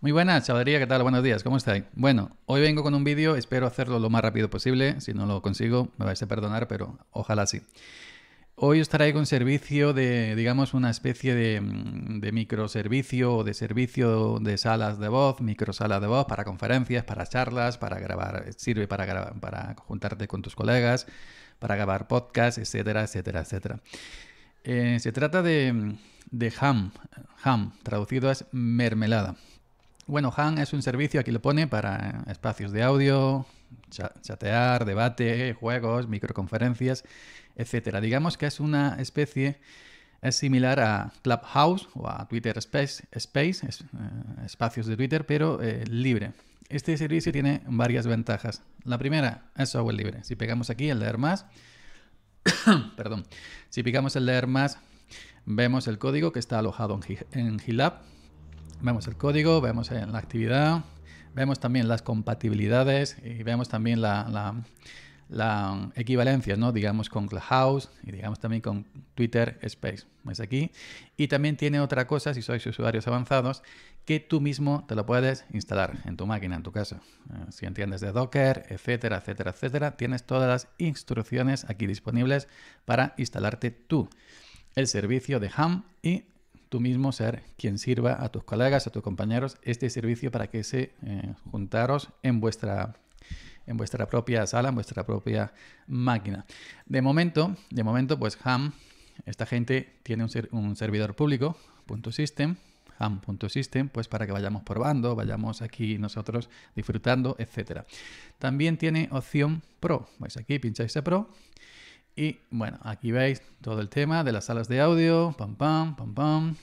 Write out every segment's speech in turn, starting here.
Muy buenas, chavalería, ¿qué tal? Buenos días, ¿cómo estáis? Bueno, hoy vengo con un vídeo, espero hacerlo lo más rápido posible, si no lo consigo me vais a perdonar, pero ojalá sí. Hoy os con un servicio de, digamos, una especie de, mm, de microservicio o de servicio de salas de voz, microsalas de voz para conferencias, para charlas, para grabar, eh, sirve para, grabar, para juntarte con tus colegas, para grabar podcasts, etcétera, etcétera, etcétera. Eh, se trata de, mm, de ham, eh, ham, traducido es mermelada. Bueno, Han es un servicio, aquí lo pone, para espacios de audio, chatear, debate, juegos, microconferencias, etc. Digamos que es una especie, es similar a Clubhouse o a Twitter Space, eh, espacios de Twitter, pero eh, libre. Este servicio tiene varias ventajas. La primera es software libre. Si pegamos aquí el leer más, perdón, si picamos el leer más, vemos el código que está alojado en, en GitLab Vemos el código, vemos la actividad, vemos también las compatibilidades y vemos también la, la, equivalencia, ¿no? digamos, con Clubhouse y digamos también con Twitter Space. aquí? Y también tiene otra cosa, si sois usuarios avanzados, que tú mismo te lo puedes instalar en tu máquina, en tu casa. Eh, si entiendes de Docker, etcétera, etcétera, etcétera, tienes todas las instrucciones aquí disponibles para instalarte tú el servicio de HAM y tú mismo ser quien sirva a tus colegas, a tus compañeros este servicio para que se eh, juntaros en vuestra en vuestra propia sala, en vuestra propia máquina. De momento, de momento, pues Ham, esta gente tiene un, un servidor público, punto .system, ham.system, pues para que vayamos probando, vayamos aquí nosotros disfrutando, etcétera. También tiene opción Pro, pues aquí pincháis a Pro y bueno, aquí veis todo el tema de las salas de audio, pam, pam, pam, pam.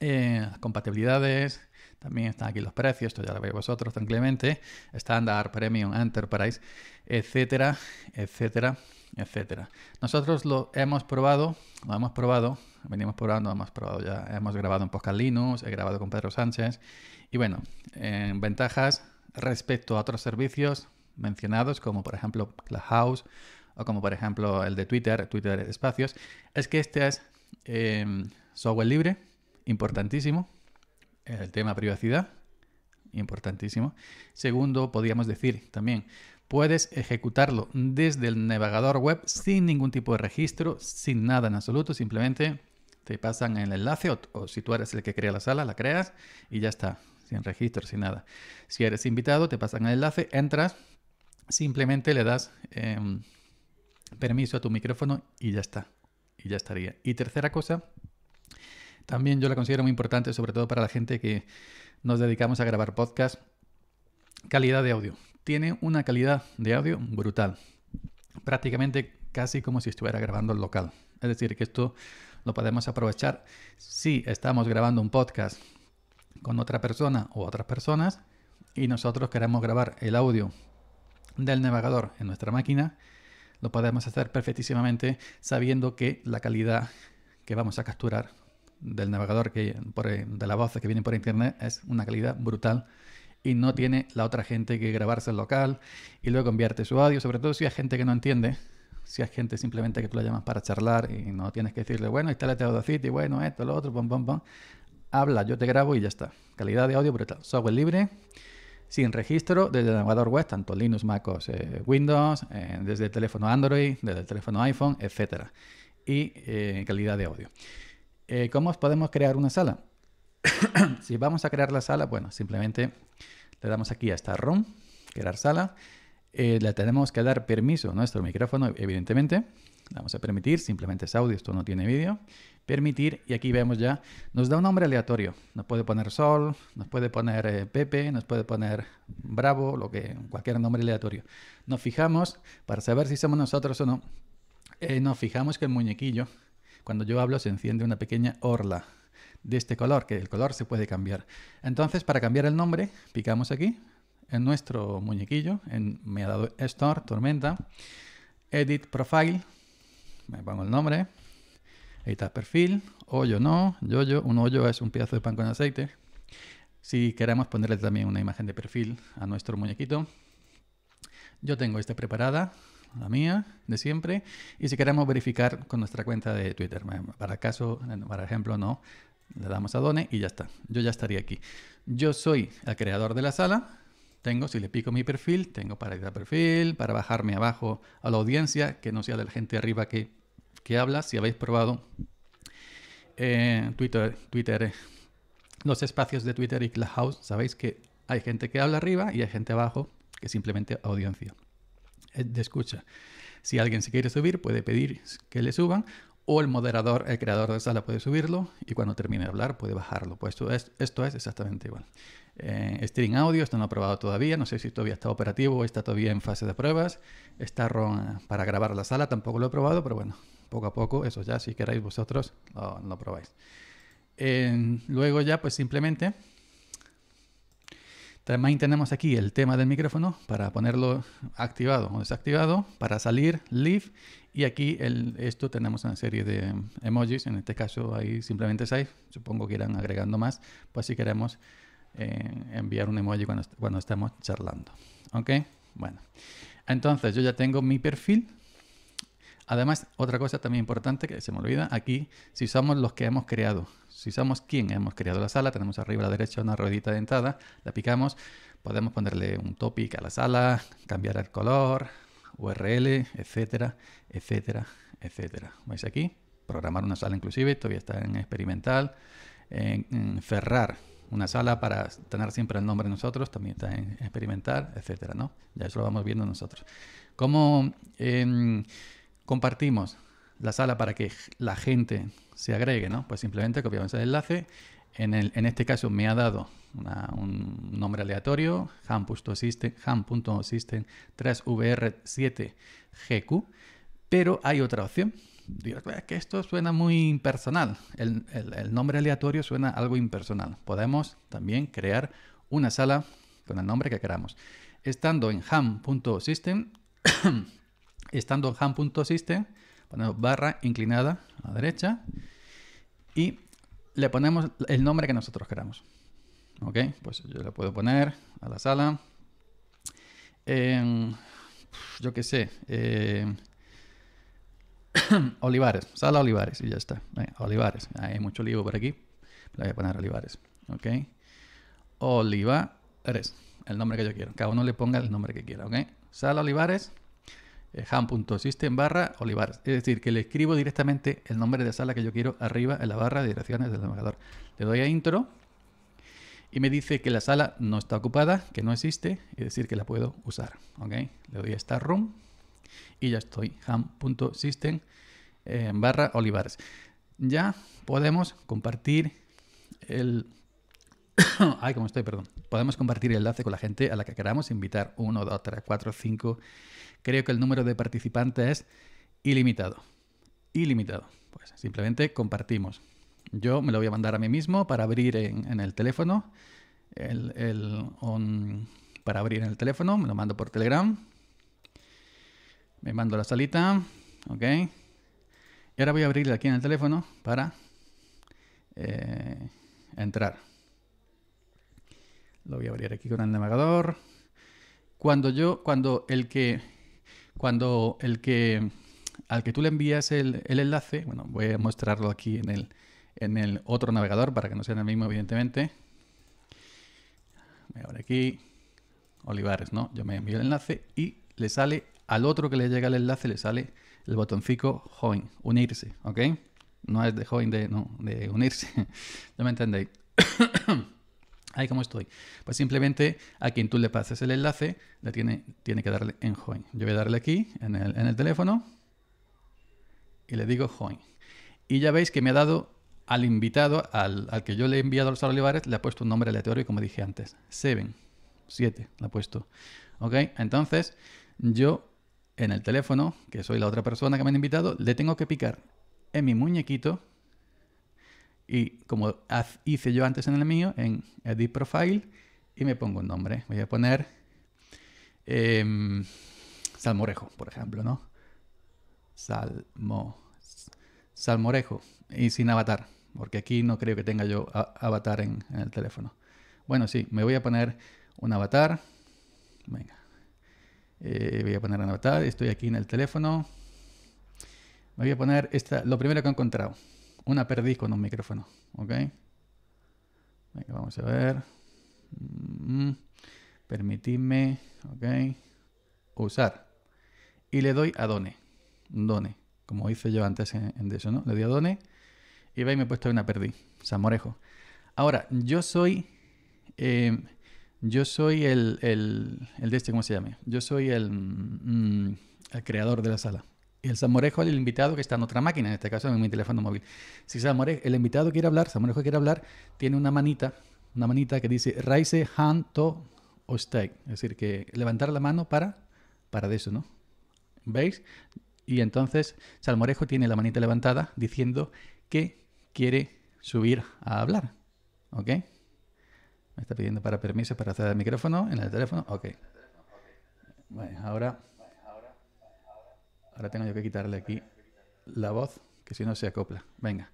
Eh, compatibilidades, también están aquí los precios, esto ya lo veis vosotros tranquilamente, estándar, premium, enterprise, etcétera, etcétera, etcétera. Nosotros lo hemos probado, lo hemos probado, venimos probando, hemos probado ya, hemos grabado en Postcard Linux, he grabado con Pedro Sánchez, y bueno, ventajas respecto a otros servicios mencionados, como por ejemplo House, o como por ejemplo el de Twitter, Twitter Espacios, es que este es em, software libre, importantísimo, el tema privacidad, importantísimo. Segundo, podríamos decir también, puedes ejecutarlo desde el navegador web sin ningún tipo de registro, sin nada en absoluto, simplemente te pasan el enlace o, si tú eres el que crea la sala, la creas y ya está, sin registro, sin nada. Si eres invitado, te pasan el enlace, entras, simplemente le das... Em, permiso a tu micrófono y ya está. Y ya estaría. Y tercera cosa, también yo la considero muy importante, sobre todo para la gente que nos dedicamos a grabar podcast, calidad de audio. Tiene una calidad de audio brutal. Prácticamente casi como si estuviera grabando el local. Es decir, que esto lo podemos aprovechar si estamos grabando un podcast con otra persona o otras personas y nosotros queremos grabar el audio del navegador en nuestra máquina lo podemos hacer perfectísimamente sabiendo que la calidad que vamos a capturar del navegador, que por, eh, de la voz que viene por internet, es una calidad brutal y no tiene la otra gente que grabarse el local y luego enviarte su audio, sobre todo si hay gente que no entiende, si hay gente simplemente que tú la llamas para charlar y no tienes que decirle, bueno, instálate Audacity, bueno, esto, lo otro, bom bom bom Habla, yo te grabo y ya está. Calidad de audio brutal. Software libre sin registro desde el navegador web, tanto Linux, MacOS, eh, Windows, eh, desde el teléfono Android, desde el teléfono iPhone, etc. Y en eh, calidad de audio. ¿Cómo podemos crear una sala? si vamos a crear la sala, bueno, simplemente le damos aquí a esta room, crear sala. le tenemos que dar permiso a nuestro micrófono, evidentemente vamos a permitir, simplemente es audio, esto no tiene vídeo. Permitir, y aquí vemos ya, nos da un nombre aleatorio. Nos puede poner Sol, nos puede poner eh, Pepe, nos puede poner Bravo, lo que, cualquier nombre aleatorio. Nos fijamos, para saber si somos nosotros o no, eh, nos fijamos que el muñequillo, cuando yo hablo, se enciende una pequeña orla de este color, que el color se puede cambiar. Entonces, para cambiar el nombre, picamos aquí, en nuestro muñequillo, me ha dado Store, Tormenta, Edit Profile, me pongo el nombre, editar perfil, hoyo no, yo un hoyo es un pedazo de pan con aceite. Si queremos ponerle también una imagen de perfil a nuestro muñequito, yo tengo esta preparada, la mía, de siempre, y si queremos verificar con nuestra cuenta de Twitter, para caso, para ejemplo, no, le damos a Done y ya está, yo ya estaría aquí. Yo soy el creador de la sala, tengo, si le pico mi perfil, tengo para ir a perfil, para bajarme abajo a la audiencia, que no sea de la gente arriba que, habla. Si habéis probado eh, Twitter, Twitter, los espacios de Twitter y Clubhouse, sabéis que hay gente que habla arriba y hay gente abajo que simplemente audiencia. Eh, de escucha. Si alguien se quiere subir, puede pedir que le suban o el moderador, el creador de sala puede subirlo y cuando termine de hablar puede bajarlo. Pues esto es exactamente igual eh, String Audio, esto no ha probado todavía, no sé si todavía está operativo, está todavía en fase de pruebas. Está eh, para grabar la sala, tampoco lo he probado, pero bueno, poco a poco, eso ya, si queráis vosotros, lo, probáis. Em, luego ya, pues simplemente, también tenemos aquí el tema del micrófono para ponerlo activado o desactivado, para salir, leave, y aquí el, esto tenemos una serie de em, emojis, en este caso ahí simplemente 6, supongo que irán agregando más, pues si queremos enviar un emoji cuando, estamos charlando. ¿Ok? Bueno. Entonces, yo ya tengo mi perfil. Además, otra cosa también importante que se me olvida, aquí, si somos los que hemos creado, si somos quien hemos creado la sala, tenemos arriba a la derecha una ruedita dentada, la picamos, podemos ponerle un topic a la sala, cambiar el color, URL, etcétera, etcétera, etcétera. ¿Veis aquí? Programar una sala inclusive, todavía está en experimental, en, en cerrar una sala para tener siempre el nombre nosotros, también está en experimentar, etcétera, ¿no? Ya eso lo vamos viendo nosotros. ¿Cómo em, compartimos la sala para que la gente se agregue, ¿no? Pues simplemente copiamos el enlace. En, este caso me ha dado un nombre aleatorio, ham.system, 3vr7gq, pero hay otra opción es que esto suena muy impersonal. El, nombre aleatorio suena algo impersonal. Podemos también crear una sala con el nombre que queramos. Estando en ham.system, estando en ham.system, ponemos barra inclinada a la derecha y le ponemos el nombre que nosotros queramos. Ok, pues yo le puedo poner a la sala, yo qué sé, eh, Olivares, sala Olivares y ya está. Olivares, hay mucho olivo por aquí. Le voy a poner Olivares, ¿ok? Olivares, el nombre que yo quiero. Cada uno le ponga el nombre que quiera, ¿ok? Sala Olivares, eh, ham.system barra Olivares. Es decir, que le escribo directamente el nombre de sala que yo quiero arriba en la barra de direcciones del navegador. Le doy a intro y me dice que la sala no está ocupada, que no existe, es decir, que la puedo usar, ¿ok? Le doy a Start Room y ya estoy, ham.system eh, barra olivares. Ya podemos compartir el... Ay, como estoy, perdón. Podemos compartir el enlace con la gente a la que queramos invitar. 1, 2, 3, 4, 5. Creo que el número de participantes es ilimitado. Ilimitado. Pues simplemente compartimos. Yo me lo voy a mandar a mí mismo para abrir en, el teléfono. para abrir en el teléfono, me lo mando por Telegram me mando la salita. Ok. Y ahora voy a abrirle aquí en el teléfono para eh, entrar. Lo voy a abrir aquí con el navegador. Cuando yo, cuando el que, cuando el que, al que tú le envías el, enlace, bueno, voy a mostrarlo aquí en el, en el otro navegador para que no sea el mismo, evidentemente. Ahora aquí, Olivares, ¿no? Yo me envío el enlace y le sale al otro que le llega el enlace le sale el botoncito join, unirse, ¿ok? No es de join, de, no, de unirse. ¿No me entendéis? Ahí como estoy. Pues simplemente a quien tú le pases el enlace, le tiene, tiene que darle en join. Yo voy a darle aquí, en el, teléfono, y le digo join. Y ya veis que me ha dado al invitado, al, que yo le he enviado a los Olivares, le ha puesto un nombre aleatorio, como dije antes. Seven, siete, le ha puesto. ¿Ok? Entonces, yo en el teléfono, que soy la otra persona que me han invitado, le tengo que picar en mi muñequito y como hice yo antes en el mío, en Edit Profile, y me pongo un nombre. Voy a poner em, Salmorejo, por ejemplo, ¿no? Salmo, salmorejo y sin avatar, porque aquí no creo que tenga yo avatar en, el teléfono. Bueno, sí, me voy a poner un avatar. Venga. Eh, voy a poner estoy aquí en el teléfono. voy a poner esta, lo primero que he encontrado. Una perdiz con un micrófono, ¿ok? vamos a ver. Mm, permitidme, Usar. Y le doy a Done. Done, como hice yo antes en, eso, ¿no? Le doy a Done y veis me he puesto una perdiz, zamorejo Ahora, yo soy... Eh, yo soy el, el, el de este, ¿cómo se llama? Yo soy el, mm, el creador de la sala. Y el salmorejo, el invitado que está en otra máquina, en este caso en mi teléfono móvil. Si el invitado quiere hablar, Samorejo quiere hablar, tiene una manita, una manita que dice Raise hand to Es decir, que levantar la mano para, para de eso, ¿no? ¿Veis? Y entonces Salmorejo tiene la manita levantada diciendo que quiere subir a hablar. ¿Ok? Me está pidiendo para permiso para hacer el micrófono en el teléfono. Ok. Bueno, ahora, ahora tengo yo que quitarle aquí la voz, que si no se acopla. Venga.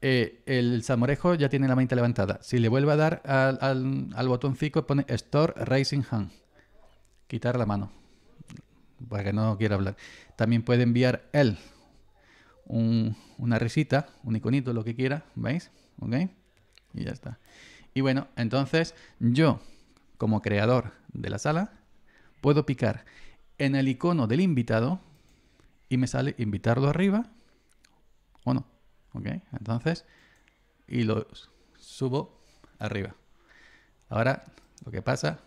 Eh, el Samorejo ya tiene la mente levantada. Si le vuelve a dar al, al, botoncito, pone Store Raising Hand. Quitar la mano. Para que no quiera hablar. También puede enviar él una risita, un iconito, lo que quiera. ¿Veis? ¿Ok? Y ya está. Y bueno, entonces yo, como creador de la sala, puedo picar en el icono del invitado y me sale invitarlo arriba o no. ¿Ok? Entonces, y lo subo arriba. Ahora, lo que pasa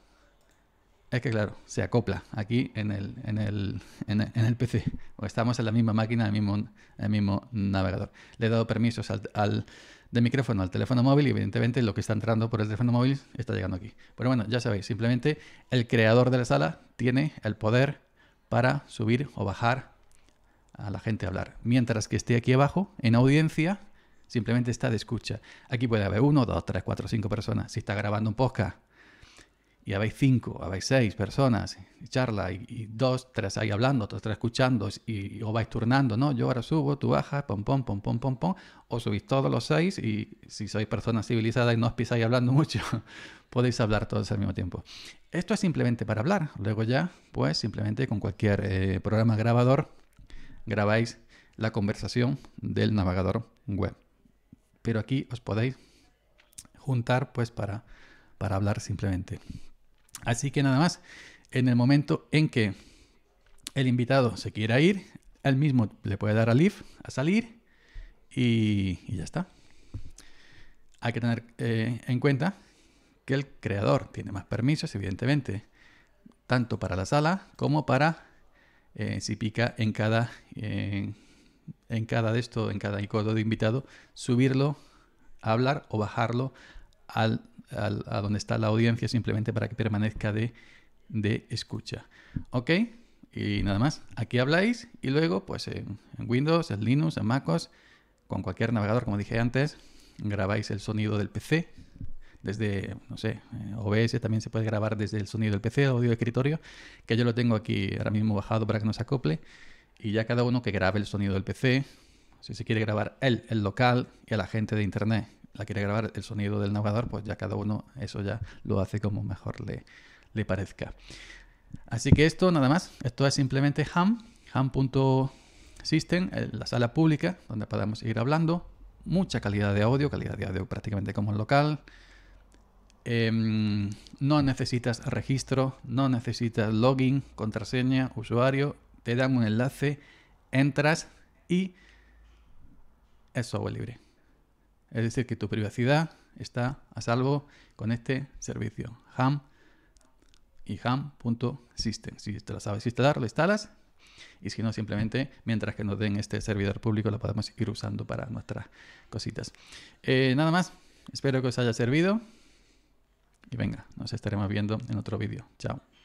es que claro, se acopla aquí en el, en el, PC. O estamos en la misma máquina, el mismo, el mismo navegador. Le he dado permisos al, de micrófono al teléfono móvil y evidentemente lo que está entrando por el teléfono móvil está llegando aquí. Pero bueno, ya sabéis, simplemente el creador de la sala tiene el poder para subir o bajar a la gente a hablar. Mientras que esté aquí abajo, en audiencia, simplemente está de escucha. Aquí puede haber uno, dos, tres, cuatro, cinco personas. Si está grabando un podcast y habéis cinco, habéis seis personas, charla, y, dos, tres ahí hablando, otros tres escuchando, y, os vais turnando, ¿no? Yo ahora subo, tú bajas, pom, pom, pom, pom, pom, pom, o subís todos los seis, y si sois personas civilizadas y no os pisáis hablando mucho, podéis hablar todos al mismo tiempo. Esto es simplemente para hablar, luego ya, pues simplemente con cualquier eh, programa grabador, grabáis la conversación del navegador web. Pero aquí os podéis juntar pues para, para hablar simplemente. Así que nada más, en el momento en que el invitado se quiera ir, él mismo le puede dar al leave, a salir, y, ya está. Hay que tener eh, en cuenta que el creador tiene más permisos, evidentemente, tanto para la sala como para eh, si pica en cada, eh, en cada de esto, en cada icono de invitado, subirlo hablar o bajarlo al, a donde está la audiencia simplemente para que permanezca de, escucha. ¿Ok? Y nada más, aquí habláis y luego pues en, Windows, en Linux, en MacOS, con cualquier navegador como dije antes, grabáis el sonido del PC. Desde, no sé, eh, OBS también se puede grabar desde el sonido del PC, audio de escritorio, que yo lo tengo aquí ahora mismo bajado para que nos acople. Y ya cada uno que grabe el sonido del PC, si se quiere grabar él, el local y a la gente de internet la quiere grabar el sonido del navegador, pues ya cada uno eso ya lo hace como mejor le, parezca. Así que esto nada más, esto es simplemente ham, ham.system, eh, la sala pública donde podemos ir hablando, mucha calidad de audio, calidad de audio prácticamente como en local. Em, no necesitas registro, no necesitas login, contraseña, usuario, te dan un enlace, entras y es software libre. Es decir, que tu privacidad está a salvo con este servicio. Ham y ham.system. Si te lo sabes instalar, lo instalas. Y si no, simplemente mientras que nos den este servidor público, lo podemos ir usando para nuestras cositas. Eh, nada más. Espero que os haya servido. Y venga, nos estaremos viendo en otro vídeo. Chao.